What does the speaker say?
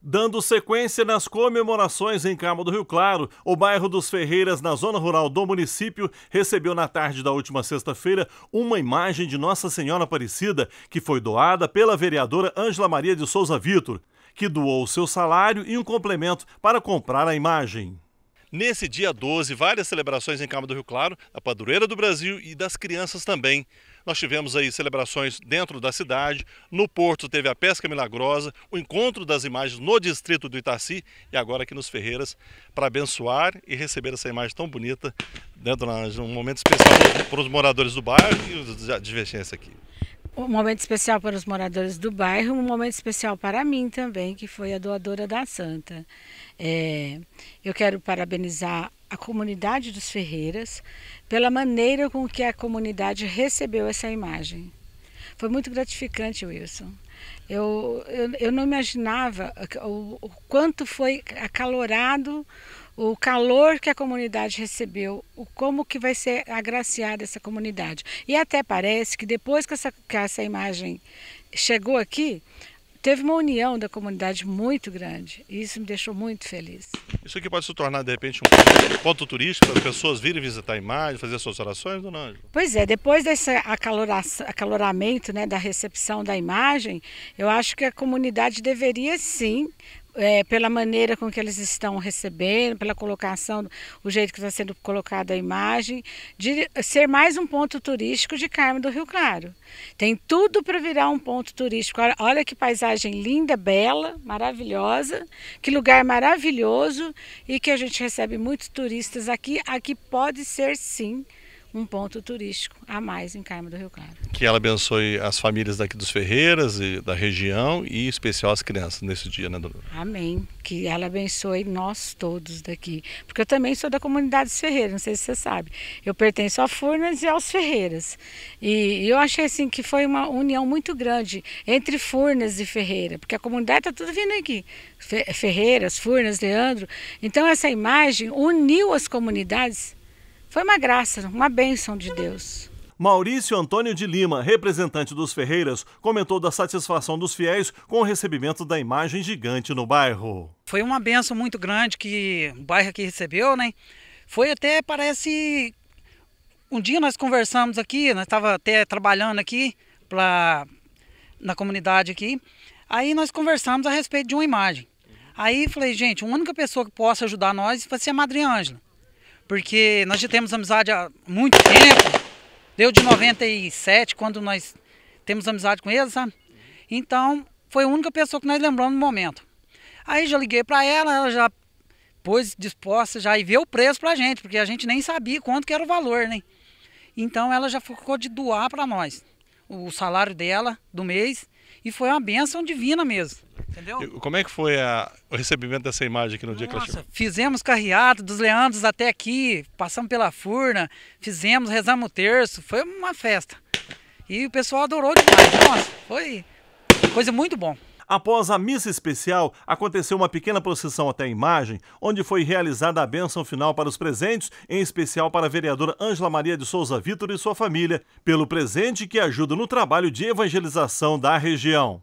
Dando sequência nas comemorações em Cabo do Rio Claro, o bairro dos Ferreiras, na zona rural do município, recebeu na tarde da última sexta-feira uma imagem de Nossa Senhora Aparecida, que foi doada pela vereadora Ângela Maria de Souza Vitor, que doou seu salário e um complemento para comprar a imagem nesse dia 12, várias celebrações em Cama do Rio Claro, a padroeira do Brasil e das crianças também. Nós tivemos aí celebrações dentro da cidade, no Porto teve a pesca milagrosa, o encontro das imagens no distrito do Itaci e agora aqui nos Ferreiras para abençoar e receber essa imagem tão bonita dentro né, de um momento especial para os moradores do bairro e os divergência aqui. Um momento especial para os moradores do bairro, um momento especial para mim também, que foi a doadora da Santa. É, eu quero parabenizar a comunidade dos Ferreiras pela maneira com que a comunidade recebeu essa imagem. Foi muito gratificante, Wilson. Eu, eu, eu não imaginava o, o quanto foi acalorado o calor que a comunidade recebeu, o como que vai ser agraciada essa comunidade. E até parece que depois que essa, que essa imagem chegou aqui, teve uma união da comunidade muito grande. E isso me deixou muito feliz. Isso aqui pode se tornar, de repente, um ponto turístico para as pessoas virem visitar a imagem, fazer suas orações, dona Ângela? Pois é, depois desse acaloramento né, da recepção da imagem, eu acho que a comunidade deveria sim é, pela maneira com que eles estão recebendo, pela colocação, o jeito que está sendo colocada a imagem, de ser mais um ponto turístico de Carmo do Rio Claro. Tem tudo para virar um ponto turístico. Olha, olha que paisagem linda, bela, maravilhosa, que lugar maravilhoso e que a gente recebe muitos turistas aqui. Aqui pode ser sim um ponto turístico a mais em Carmo do Rio Claro. Que ela abençoe as famílias daqui dos Ferreiras e da região e em especial as crianças nesse dia, né, doutora? Amém. Que ela abençoe nós todos daqui. Porque eu também sou da comunidade dos Ferreiras, não sei se você sabe. Eu pertenço a Furnas e aos Ferreiras. E, e eu achei assim que foi uma união muito grande entre Furnas e Ferreira, porque a comunidade está tudo vindo aqui. Ferreiras, Furnas, Leandro. Então essa imagem uniu as comunidades foi uma graça, uma bênção de Deus. Maurício Antônio de Lima, representante dos Ferreiras, comentou da satisfação dos fiéis com o recebimento da imagem gigante no bairro. Foi uma benção muito grande que o bairro aqui recebeu, né? Foi até, parece. Um dia nós conversamos aqui, nós estava até trabalhando aqui pra... na comunidade aqui. Aí nós conversamos a respeito de uma imagem. Aí falei, gente, a única pessoa que possa ajudar nós vai ser a Madre Ângela. Porque nós já temos amizade há muito tempo. Deu de 97, quando nós temos amizade com ele, sabe? Então, foi a única pessoa que nós lembramos no momento. Aí já liguei para ela, ela já pôs disposta já e ver o preço pra gente, porque a gente nem sabia quanto que era o valor, né? Então ela já ficou de doar para nós o salário dela do mês e foi uma bênção divina mesmo. Entendeu? Como é que foi a, o recebimento dessa imagem aqui no Nossa, dia que ela chegou? Fizemos carreado dos Leandros até aqui, passamos pela furna, fizemos, rezamos o terço, foi uma festa. E o pessoal adorou demais. Nossa, foi coisa muito bom. Após a missa especial, aconteceu uma pequena procissão até a imagem, onde foi realizada a bênção final para os presentes, em especial para a vereadora Ângela Maria de Souza Vitor e sua família, pelo presente que ajuda no trabalho de evangelização da região.